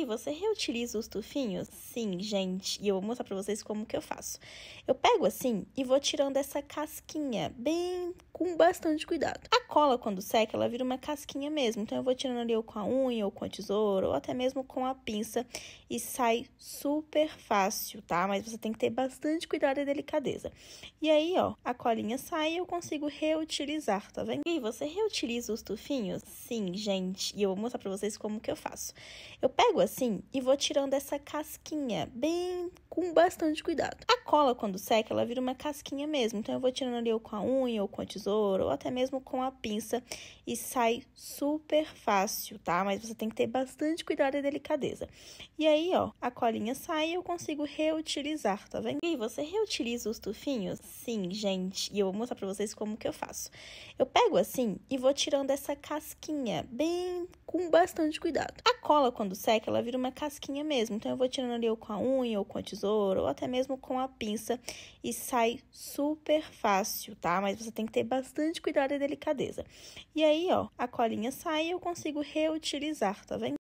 Gabi, você reutiliza os tufinhos? Sim, gente, e eu vou mostrar pra vocês como que eu faço. Eu pego assim e vou tirando essa casquinha, bem com bastante cuidado. A cola, quando seca, ela vira uma casquinha mesmo, então eu vou tirando ali ou com a unha, ou com a tesoura, ou até mesmo com a pinça, e sai super fácil, tá? Mas você tem que ter bastante cuidado e delicadeza. E aí, ó, a colinha sai e eu consigo reutilizar, tá vendo? E você reutiliza os tufinhos? Sim, gente, e eu vou mostrar pra vocês como que eu faço. Eu pego assim e vou tirando essa casquinha, bem com bastante cuidado. A cola, quando seca, ela vira uma casquinha mesmo, então eu vou tirando ali ou com a unha, ou com a tesoura, ou até mesmo com a pinça, e sai super fácil, tá? Mas você tem que ter bastante cuidado e delicadeza. E aí, ó, a colinha sai e eu consigo reutilizar, tá vendo? E você reutiliza os tufinhos? Sim, gente, e eu vou mostrar pra vocês como que eu faço. Eu pego assim e vou tirando essa casquinha, bem com bastante cuidado. A cola, quando seca, ela vira uma casquinha mesmo. Então, eu vou tirando ali ou com a unha, ou com a tesoura, ou até mesmo com a pinça. E sai super fácil, tá? Mas você tem que ter bastante cuidado e delicadeza. E aí, ó, a colinha sai e eu consigo reutilizar, tá vendo?